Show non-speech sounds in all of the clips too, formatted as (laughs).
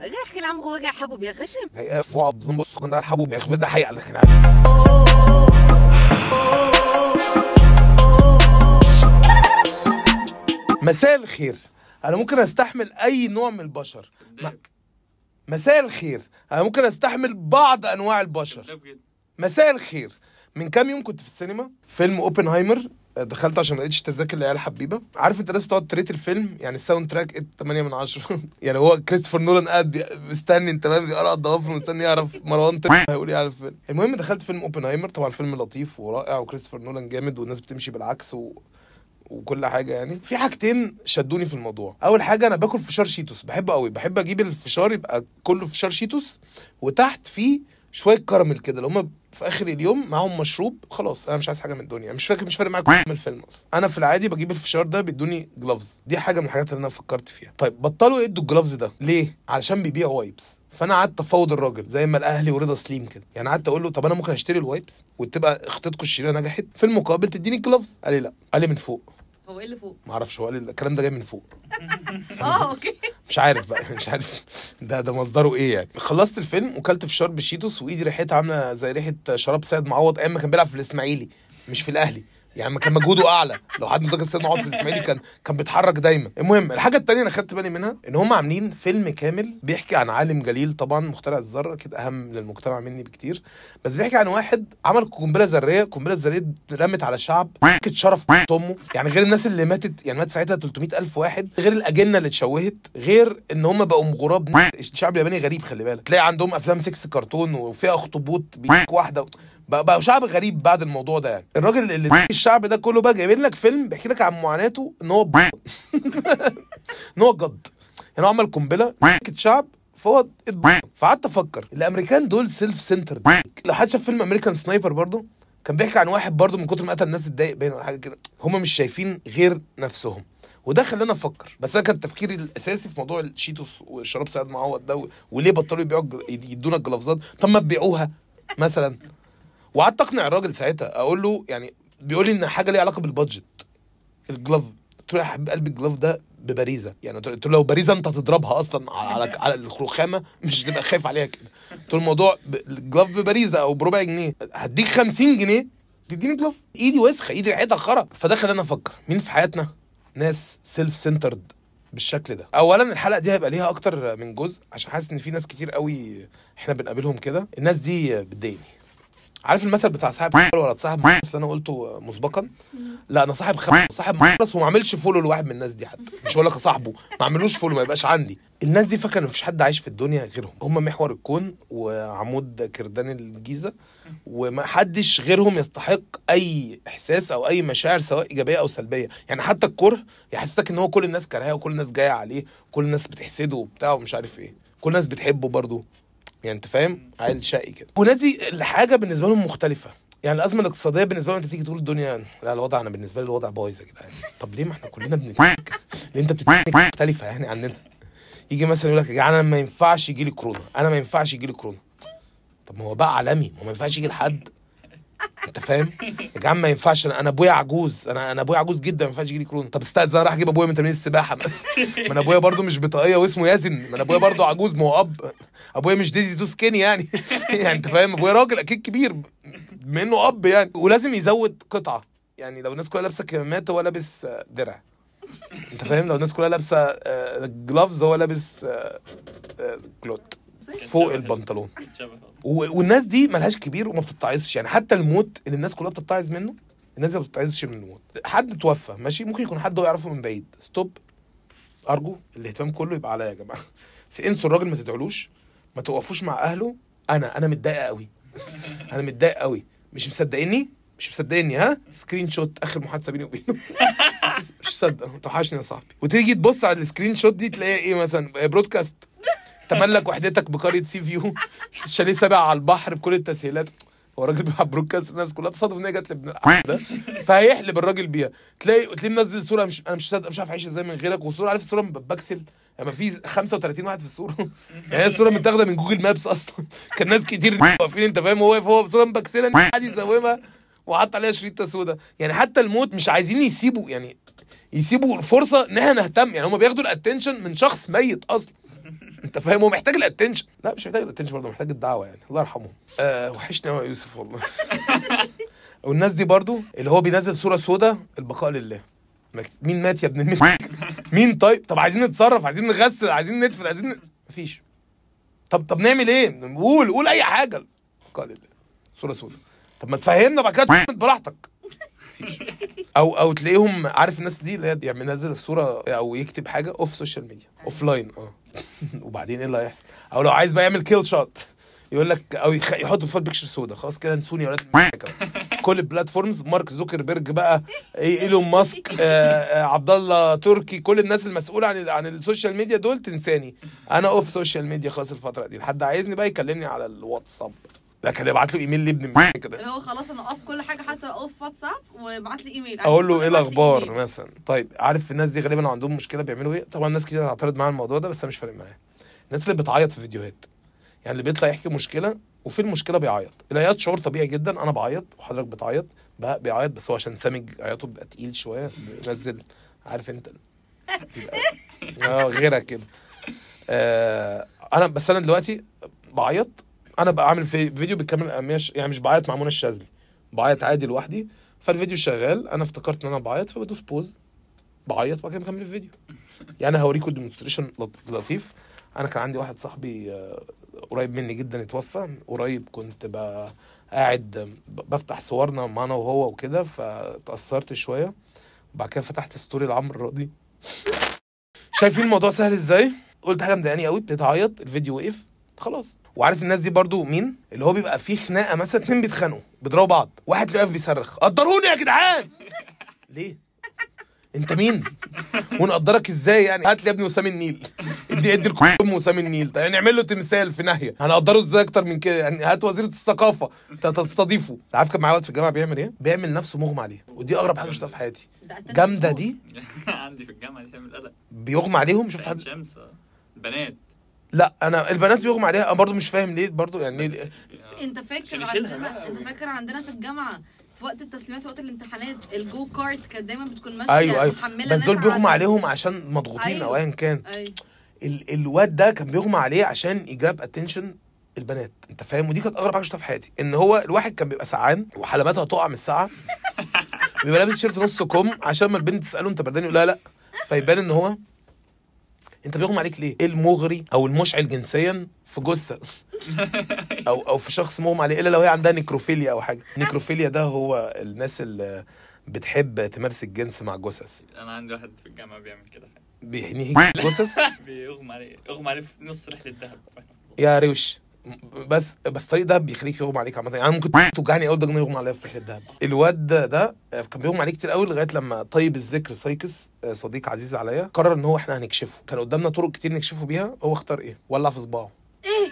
غير عم غوغا حبوب يا هي بزمو حبوب يا حي على مساء الخير انا ممكن استحمل اي نوع من البشر ما... مساء الخير انا ممكن استحمل بعض انواع البشر مساء الخير من كام يوم كنت في السينما فيلم اوبنهايمر دخلت عشان ما لقيتش تذاكر العيال حبيبه عارف انت لسه تقعد تريت الفيلم يعني الساوند تراك 8 من 10 (laughs) يعني هو كريستوفر نولان قاعد مستني انت فاهم بيقرا الضوافر مستني يعرف مروان (laughs) هيقول ايه على الفيلم المهم دخلت فيلم اوبنهايمر طبعا فيلم لطيف ورائع وكريستوفر نولان جامد والناس بتمشي بالعكس و... وكل حاجه يعني في حاجتين شدوني في الموضوع اول حاجه انا باكل فشار شيتوس بحبه قوي بحب اجيب الفشار يبقى كله فشار شيتوس وتحت فيه شويه كراميل كده اللي هم في اخر اليوم معاهم مشروب خلاص انا مش عايز حاجه من الدنيا مش فاكر مش فارق معايا من الفيلم اصلا انا في العادي بجيب الفشار ده بيدوني جلافز دي حاجه من الحاجات اللي انا فكرت فيها طيب بطلوا يدوا الجلافز ده ليه علشان بيبيع وايبس فانا قعدت افاوض الراجل زي ما الاهلي ورضا سليم كده يعني قعدت اقول له طب انا ممكن اشتري الوايبس وتبقى خطتكم الشريره نجحت في المقابل تديني الجلافز قال لي لا قال لي من فوق هو ايه اللي فوق؟ معرفش هو قال لي الكلام ده جاي من فوق (laughs) اه اوكي مش عارف بقى مش عارف ده ده مصدره ايه يعني خلصت الفيلم وكلت شرب بشيتوس وايدي ريحتها عامله زي ريحه شراب سيد معوض ايام ما كان بيلعب في الاسماعيلي مش في الاهلي يعني كان مجهوده اعلى لو حد مذاكر سيدنا في الاسماعيلي كان كان بيتحرك دايما المهم الحاجه الثانيه انا خدت بالي منها ان هم عاملين فيلم كامل بيحكي عن عالم جليل طبعا مخترع الذره اكيد اهم للمجتمع مني بكتير بس بيحكي عن واحد عمل قنبله ذريه القنبله الذريه رمت على الشعب كانت شرف امه يعني غير الناس اللي ماتت يعني مات ساعتها 300000 واحد غير الاجنه اللي اتشوهت غير ان هم بقوا غراب الشعب الياباني غريب خلي بالك تلاقي عندهم افلام 6 كرتون وفيها اخطبوط بيك واحده بقى شعب غريب بعد الموضوع ده يعني الراجل اللي (laughs) الشعب ده كله بقى جايبين لك فيلم بيحكي لك عن معاناته ان هو (laughs) (laughs) ان هو جد يعني هو عمل قنبله شعب فهو فقعدت افكر الامريكان دول سيلف سنترد لو حد شاف فيلم امريكان سنايبر برضه كان بيحكي عن واحد برضه من كتر ما قتل الناس اتضايق باين ولا حاجه كده هم مش شايفين غير نفسهم وده خلاني افكر بس انا كان تفكيري الاساسي في موضوع الشيتوس والشراب سعد معوض ده وليه بطلوا يبيعوا يدونا الجلافزات طب ما تبيعوها مثلا وقعدت اقنع الراجل ساعتها اقول له يعني بيقول لي ان حاجه ليها علاقه بالبادجت الجلاف قلت له يا حبيب قلبي الجلاف ده بباريزه يعني قلت له لو باريزه انت هتضربها اصلا على على الخامه مش هتبقى خايف عليها كده قلت له الموضوع ب... الجلاف بباريزه او بربع جنيه هديك 50 جنيه تديني جلاف ايدي وسخه ايدي ريحتها خرا فده خلاني افكر مين في حياتنا ناس سيلف سنترد بالشكل ده اولا الحلقه دي هيبقى ليها اكتر من جزء عشان حاسس ان في ناس كتير قوي احنا بنقابلهم كده الناس دي بتضايقني عارف المثل بتاع صاحب (laughs) ولا صاحب (laughs) اللي انا قلته مسبقا لا انا صاحب خبر صاحب خلاص وما عملش فولو لواحد من الناس دي حتى مش هقول لك صاحبه ما عملوش فولو ما يبقاش عندي الناس دي فاكره ان مفيش حد عايش في الدنيا غيرهم هم محور الكون وعمود كردان الجيزه ومحدش غيرهم يستحق اي احساس او اي مشاعر سواء ايجابيه او سلبيه يعني حتى الكره يحسسك ان هو كل الناس كارهاه وكل الناس جايه عليه كل الناس بتحسده وبتاع ومش عارف ايه كل الناس بتحبه برضه يعني انت فاهم عيل شقي كده ولادي الحاجه بالنسبه لهم مختلفه يعني الازمه الاقتصاديه بالنسبه لهم انت تيجي تقول الدنيا لا الوضع انا بالنسبه لي الوضع بايظ يا جدعان طب ليه ما احنا كلنا بنتك ليه انت بتتك مختلفه يعني عننا يجي مثلا يقول لك يا جدعان انا ما ينفعش يجي لي كورونا انا ما ينفعش يجي لي كورونا طب ما هو بقى عالمي هو ما ينفعش يجي لحد انت فاهم يا جماعه ما ينفعش انا ابويا عجوز انا انا ابويا عجوز جدا ما ينفعش يجي لي كورونا طب استاذ راح اجيب ابويا من تمرين السباحه مثلا ما انا ابويا برده مش بطاقيه واسمه يزن ما انا ابويا برده عجوز ما هو اب ابويا مش ديزي تو سكين يعني (laughs) يعني انت فاهم ابويا راجل اكيد كبير منه اب يعني ولازم يزود قطعه يعني لو الناس كلها لابسه كمامات هو لابس آه، درع انت فاهم لو الناس كلها لابسه جلافز آه، هو لابس كلوت آه، فوق البنطلون والناس دي ملهاش كبير وما بتتعظش يعني حتى الموت اللي الناس كلها بتتعظ منه الناس ما بتتعظش من الموت حد توفى ماشي ممكن يكون حد هو يعرفه من بعيد ستوب ارجو الاهتمام كله يبقى عليا يا جماعه (laughs) انسوا الراجل ما تدعولوش ما توقفوش مع اهله انا انا متضايق قوي (laughs) انا متضايق قوي مش مصدقني مش مصدقني ها سكرين شوت اخر محادثه بيني وبينه (laughs) مش مصدق توحشني يا صاحبي وتيجي تبص على السكرين شوت دي تلاقيها ايه مثلا برودكاست تملك وحدتك بقريه سي فيو شاليه سابع على البحر بكل التسهيلات هو الراجل بيبقى برودكاست الناس كلها تصادف ان هي جت لابن ده فهيحلب الراجل بيها تلاقي تلاقيه منزل صوره مش انا مش مش عارف اعيش ازاي من غيرك وصوره عارف الصوره بكسل يعني في 35 واحد في الصوره يعني الصوره متاخده من جوجل مابس اصلا كان ناس كتير واقفين انت فاهم هو واقف هو بصوره مبكسله قاعد يزومها وحط عليها شريطه سودا يعني حتى الموت مش عايزين يسيبوا يعني يسيبوا الفرصه ان احنا نهتم يعني هم بياخدوا الاتنشن من شخص ميت اصلا انت فاهم هو محتاج الاتنشن لا مش محتاج الاتنشن برضه محتاج الدعوه يعني الله يرحمه آه وحشنا يا يوسف والله (laughs) والناس دي برضه اللي هو بينزل صوره سوداء البقاء لله مين مات يا ابن المش (laughs) مين طيب طب عايزين نتصرف عايزين نغسل عايزين ندفن عايزين ن... مفيش طب طب نعمل ايه قول قول اي حاجه البقاء لله صوره سوداء طب ما تفهمنا بعد كده (laughs) براحتك فيش او او تلاقيهم عارف الناس دي اللي يعني منزل الصوره او يكتب حاجه اوف سوشيال ميديا اوف لاين اه (laughs) وبعدين ايه اللي هيحصل او لو عايز بقى يعمل كيل شوت يقول لك او يحط في بيكتشر سودا خلاص كده انسوني يا ولاد (laughs) كل البلاتفورمز مارك زوكربيرج بقى ايه ايلون ماسك آه, آه، عبد الله تركي كل الناس المسؤوله عن عن السوشيال ميديا دول تنساني انا اوف سوشيال ميديا خلاص الفتره دي لحد عايزني بقى يكلمني على الواتساب لا كان ابعت له ايميل لابن (laughs) كده اللي هو خلاص انا اوف كل حاجه حتى اوف واتساب وابعت لي ايميل اقول له ايه الاخبار مثلا طيب عارف الناس دي غالبا عندهم مشكله بيعملوا ايه طبعا ناس كتير هتعترض معايا الموضوع ده بس انا مش فارق معايا الناس اللي بتعيط في فيديوهات يعني اللي بيطلع يحكي مشكله وفي المشكله بيعيط العياط شعور طبيعي جدا انا بعيط وحضرتك بتعيط بيعيط بس هو عشان سامج عياطه بيبقى تقيل شويه بينزل عارف انت (laughs) اه غيرك كده آه انا بس انا دلوقتي بعيط انا عامل في فيديو بالكاميرا مش يعني مش بعيط مع منى الشاذلي بعيط عادي لوحدي فالفيديو شغال انا افتكرت ان انا بعيط فبدوس بوز بعيط وبعد كده بكمل الفيديو يعني هوريكم ديمونستريشن لطيف انا كان عندي واحد صاحبي آه، قريب مني جدا اتوفى قريب كنت بقى قاعد بفتح صورنا ما انا وهو وكده فتاثرت شويه وبعد كده فتحت ستوري لعمرو راضي شايفين الموضوع سهل ازاي قلت حاجه مضايقاني قوي ابتديت اعيط الفيديو وقف خلاص وعارف الناس دي برضو مين اللي هو بيبقى فيه خناقه مثلا اتنين بيتخانقوا بيضربوا بعض واحد تلاقيه واقف بيصرخ قدروني يا جدعان (laughs) ليه انت مين ونقدرك ازاي يعني هات لي يا ابني وسام النيل ادي ادي الكم وسام النيل طيب نعمل يعني له تمثال في ناحيه هنقدره ازاي اكتر من كده يعني هات وزيره الثقافه تستضيفه عارف كان معايا واد في الجامعه بيعمل ايه بيعمل نفسه مغمى عليه ودي اغرب حاجه شفتها في حياتي جامده دي (laughs) عندي في الجامعه دي بتعمل قلق بيغمى عليهم شفت حد شمس بنات لا انا البنات بيغمى عليها برضه مش فاهم ليه برضه يعني ليه انت فاكر عندنا انت فاكر عندنا في الجامعه في وقت التسليمات وقت الامتحانات الجو كارت كانت دايما بتكون ماشيه أيوة أيوة. محمله بس دول بيغمى عليهم عشان مضغوطين أيوة. او ايا كان أيوة. الواد ده كان بيغمى عليه عشان يجاب اتنشن البنات انت فاهم ودي كانت اغرب حاجه شفتها في حياتي ان هو الواحد كان بيبقى سعان وحلباته هتقع من الساعه (laughs) بيبقى لابس شيرت نص كم عشان ما البنت تساله انت بردان يقول لا لا فيبان ان هو انت بيغمى عليك ليه ايه المغري او المشعل جنسيا في جثه (laughs) او او في شخص مغمى عليه الا لو هي عندها نيكروفيليا او حاجه نيكروفيليا ده هو الناس اللي بتحب تمارس الجنس مع جثث انا عندي واحد في الجامعه بيعمل كده بيحنيه جثث (laughs) بيغمى عليه يغمى عليه في نص رحله الذهب يا ريوش بس بس الطريق ده بيخليك يغمى عليك عامه يعني انا ممكن توجعني قوي ده يغمى عليا في رحله دهب الواد ده, كان بيغمى عليه كتير قوي لغايه لما طيب الذكر سايكس آه، صديق عزيز عليا قرر ان هو احنا هنكشفه كان قدامنا طرق كتير نكشفه بيها هو اختار ايه ولع في صباعه ايه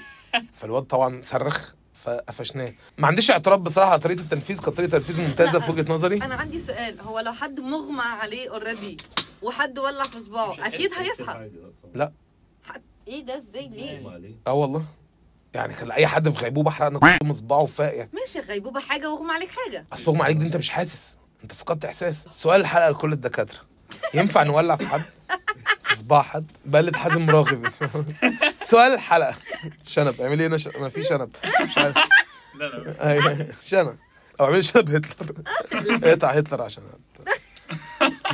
فالواد طبعا صرخ فقفشناه ما عنديش اعتراض بصراحه على طريقه التنفيذ كانت طريقه تنفيذ ممتازه في وجهه نظري انا عندي سؤال هو لو حد مغمى عليه اوريدي وحد ولع في صباعه اكيد هيصحى لا ايه ده ازاي ليه؟ اه والله يعني خلي اي حد في غيبوبه احرق انا (laughs) مصباعه وفاق يعني ماشي غيبوبه حاجه واغمى عليك حاجه اصل اغمى عليك دي انت مش حاسس انت فقدت احساس سؤال الحلقه لكل الدكاتره ينفع نولع في حد في صباع حد بلد حازم راغب (laughs) سؤال الحلقه شنب اعمل ايه هنا ما في شنب مش عارف لا لا شنب او اعمل شنب هتلر (laughs) اقطع هتلر عشان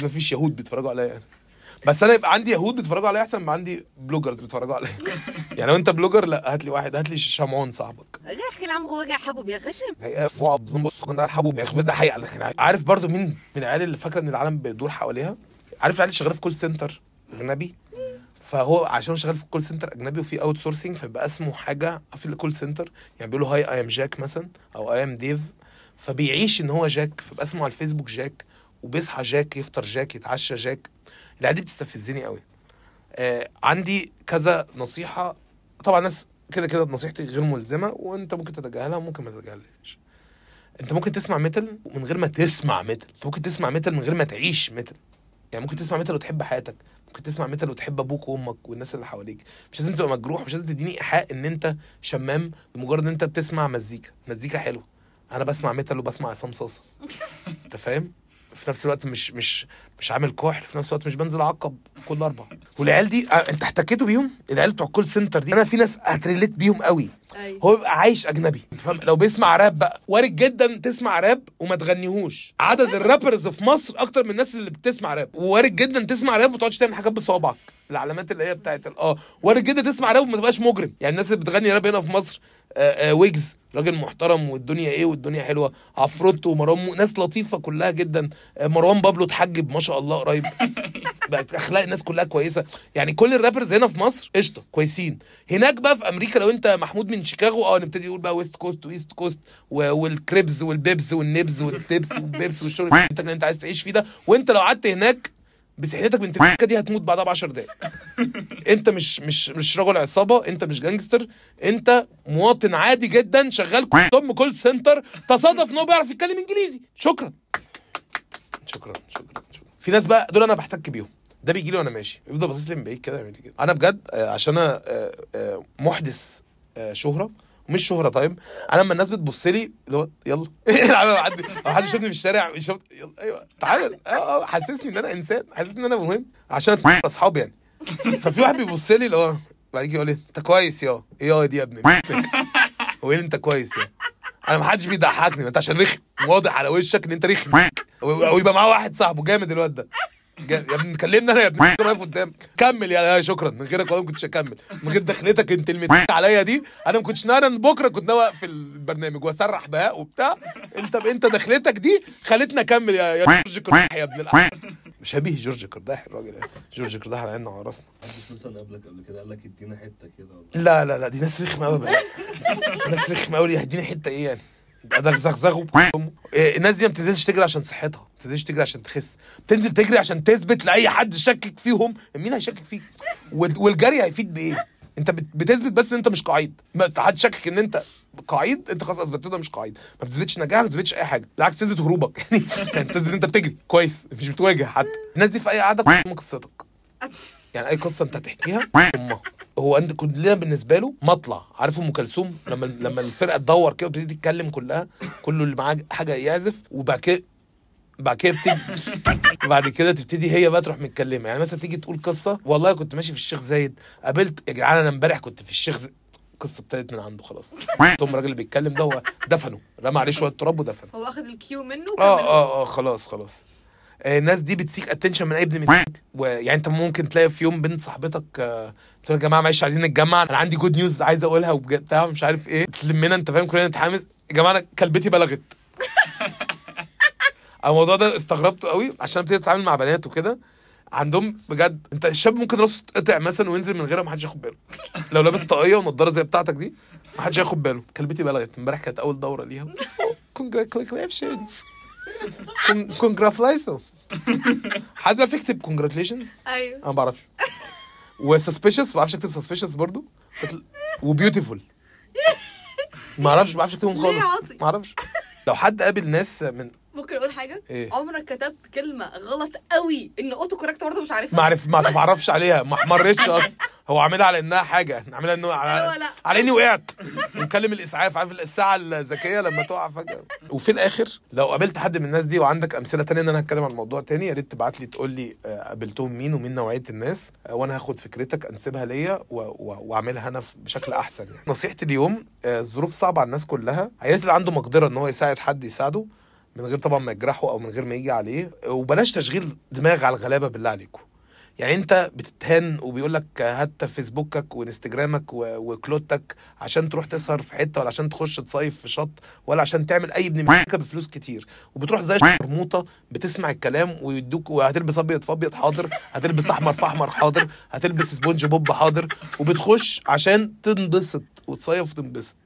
ما فيش يهود بيتفرجوا عليا يعني بس انا يبقى عندي يهود بيتفرجوا عليا احسن ما عندي بلوجرز بيتفرجوا عليا (laughs) يعني لو انت بلوجر لا هات لي واحد هات لي شمعون صاحبك اخي العم هو جاي يا بيغشم هي فوق بص ده حبه بيغشم ده حقيقه عارف برضو مين من العيال اللي فاكره ان العالم بيدور حواليها عارف العيال شغاله في كول سنتر اجنبي فهو عشان شغال في الكول سنتر اجنبي وفي اوت سورسنج فبقى اسمه حاجه في الكول سنتر يعني بيقولوا هاي اي ام جاك مثلا او اي ام ديف فبيعيش ان هو جاك فبقى اسمه على الفيسبوك جاك وبيصحى جاك يفطر جاك يتعشى جاك العيال دي بتستفزني قوي آه عندي كذا نصيحه طبعا ناس كده كده نصيحتي غير ملزمه وانت ممكن تتجاهلها وممكن ما تتجاهلهاش انت ممكن تسمع ميتال من غير ما تسمع ميتال انت ممكن تسمع ميتال من غير ما تعيش ميتال يعني ممكن تسمع ميتال وتحب حياتك ممكن تسمع ميتال وتحب ابوك وامك والناس اللي حواليك مش لازم تبقى مجروح مش لازم تديني ايحاء ان انت شمام لمجرد ان انت بتسمع مزيكا مزيكا حلوه انا بسمع ميتال وبسمع عصام صاصه (laughs) انت فاهم في نفس الوقت مش مش مش عامل كحل في نفس الوقت مش بنزل اعقب كل اربع والعيال دي انت احتكيتوا بيهم العيال بتوع كل سنتر دي انا في ناس هتريليت بيهم قوي أيوة. هو بيبقى عايش اجنبي فاهم لو بيسمع راب بقى وارد جدا تسمع راب وما تغنيهوش عدد أيوة. الرابرز في مصر اكتر من الناس اللي بتسمع راب وارد جدا تسمع راب وما تقعدش تعمل حاجات بصوابعك العلامات اللي هي بتاعت اه وارد جدا تسمع راب وما تبقاش مجرم يعني الناس اللي بتغني راب هنا في مصر آآ آه، آآ آه، ويجز راجل محترم والدنيا ايه والدنيا حلوه عفروتو ومروان ناس لطيفه كلها جدا آه، مروان بابلو اتحجب ما شاء الله قريب (laughs) بقت اخلاق الناس كلها كويسه يعني كل الرابرز هنا في مصر قشطه كويسين هناك بقى في امريكا لو انت محمود من من شيكاغو اه نبتدي نقول بقى ويست كوست وايست كوست والكريبز والبيبز والنبز والتبس والبيبس والشغل (laughs) اللي انت عايز تعيش فيه ده وانت لو قعدت هناك بصحتك بنت الحكه دي هتموت بعدها ب 10 دقايق (laughs) انت مش مش مش رجل عصابه انت مش جانجستر انت مواطن عادي جدا شغال كوم كول سنتر تصادف ان هو بيعرف يتكلم انجليزي شكرا شكرا شكرا شكرا في ناس بقى دول انا بحتك بيهم ده بيجي لي وانا ماشي يفضل باصص لي من بعيد كده يعمل كده إيه؟ انا بجد آه، عشان انا آه، آه، محدث آه، شهره مش شهره طيب انا لما الناس بتبص لي اللي هو يلا (laughs) العب حد لو حد شافني في الشارع يلا ايوه تعال اه اه حسسني ان انا انسان حسسني ان انا مهم عشان اصحابي يعني ففي واحد بيبص لي اللي هو بعد كده يقول لي انت كويس يا ايه يا دي يا ابني هو (laughs) ايه انت كويس يا انا ما حدش بيضحكني انت عشان رخم واضح على وشك ان انت رخم (laughs) ويبقى معاه واحد صاحبه جامد الواد ده يا ابني اتكلمنا انا يا ابني واقف قدام كمل يا يعني، شكرا من غيرك والله ما كنتش اكمل من غير دخلتك انت المت عليا دي انا ما كنتش انا بكره كنت ناوي اقفل البرنامج واسرح بهاء وبتاع انت انت دخلتك دي خلتنا اكمل يا يا جورج كرداح يا ابن الاحمر شبيه جورج كرداح الراجل ده يعني. جورج كرداح على عيننا وعرسنا راسنا خصوصا قبلك قبل كده قال لك ادينا حته كده لا لا لا دي ناس رخمه قوي ناس رخمه قوي هيديني حته ايه يعني زغزغه إيه، الناس دي ما بتنزلش تجري عشان صحتها ما بتنزلش تجري عشان تخس بتنزل تجري عشان تثبت لاي حد شكك فيهم مين هيشكك فيك والجري هيفيد بايه انت بتثبت بس ان انت مش قعيد ما حد شكك ان انت قعيد انت خلاص اثبتت ده مش قعيد ما بتثبتش نجاحك ما بتثبتش اي حاجه بالعكس تثبت هروبك (laughs) يعني, يعني تثبت انت بتجري كويس مش بتواجه حتى الناس دي في اي قعده (laughs) قصتك يعني اي قصه انت هتحكيها (laughs) امها هو كلنا بالنسبه له مطلع عارف ام كلثوم لما لما الفرقه تدور كده وتبتدي تتكلم كلها كله اللي معاه حاجه يعزف وبعد كده بعد كده بتيجي (laughs) بعد كده تبتدي هي بقى تروح متكلمه يعني مثلا تيجي تقول قصه والله كنت ماشي في الشيخ زايد قابلت يا جدعان انا امبارح كنت في الشيخ زايد القصه ابتدت من عنده خلاص ثم الراجل اللي بيتكلم ده هو دفنه رمى عليه شويه تراب ودفنه هو اخد الكيو منه اه اه اه خلاص خلاص آه، الناس دي بتسيك اتنشن من اي ابن مدينتك ويعني انت ممكن تلاقي في يوم بنت صاحبتك بتقول آه، يا جماعه معلش عايزين نتجمع انا عندي جود نيوز عايز اقولها وبتاع مش عارف ايه تلمنا انت فاهم كلنا نتحمس يا جماعه انا كلبتي بلغت (laughs) الموضوع ده استغربته قوي عشان ابتديت اتعامل مع بنات وكده عندهم بجد انت الشاب ممكن راسه تتقطع مثلا وينزل من غيرها حدش ياخد باله لو لابس طاقيه ونضاره زي بتاعتك دي ما حدش هياخد باله كلبتي بلغت امبارح كانت اول دوره ليها كونجراتيليشنز (laughs) كونجرافلايسون حد بقى يكتب كونجراتليشنز ايوه انا ما بعرفش وسسبيشس ما بعرفش اكتب سسبيشس برضو وبيوتيفول ما اعرفش ما بعرفش اكتبهم خالص ما اعرفش لو حد قابل ناس من ممكن اقول حاجه إيه؟ عمرك كتبت كلمه غلط قوي ان اوتو كوركت برضه مش عارفها ما عارف ما بعرفش عليها ما احمرتش اصلا هو عاملها على انها حاجه عاملها انه على, لا. على اني وقعت ومكلم الاسعاف عارف الساعه الذكيه لما تقع فجاه وفي الاخر لو قابلت حد من الناس دي وعندك امثله تانية ان انا هتكلم عن الموضوع تاني يا ريت تبعت لي تقول لي آه، قابلتهم مين ومين نوعيه الناس آه، وانا هاخد فكرتك انسبها ليا واعملها انا بشكل احسن يعني. نصيحتي اليوم الظروف آه، صعبه على الناس كلها يا اللي عنده مقدره ان هو يساعد حد يساعده من غير طبعا ما يجرحه او من غير ما يجي عليه وبلاش تشغيل دماغ على الغلابه بالله عليكم يعني انت بتتهان وبيقول لك هات فيسبوكك وانستجرامك وكلوتك عشان تروح تسهر في حته ولا عشان تخش تصيف في شط ولا عشان تعمل اي ابن بفلوس كتير وبتروح زي شرموطه بتسمع الكلام ويدوك وهتلبس ابيض في ابيض حاضر هتلبس احمر في احمر حاضر هتلبس سبونج بوب حاضر وبتخش عشان تنبسط وتصيف وتنبسط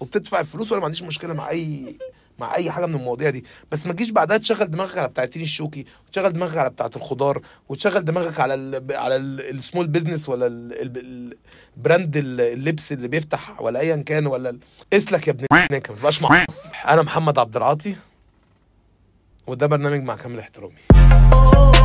وبتدفع الفلوس وانا ما عنديش مشكله مع اي مع اي حاجه من المواضيع دي بس ما تجيش بعدها تشغل دماغك على بتاعه تين الشوكي وتشغل دماغك على بتاعه الخضار وتشغل دماغك على الـ على السمول بزنس ولا البراند اللبس اللي بيفتح ولا ايا كان ولا اسلك يا ابن ما تبقاش معص انا محمد عبد العاطي وده برنامج مع كامل احترامي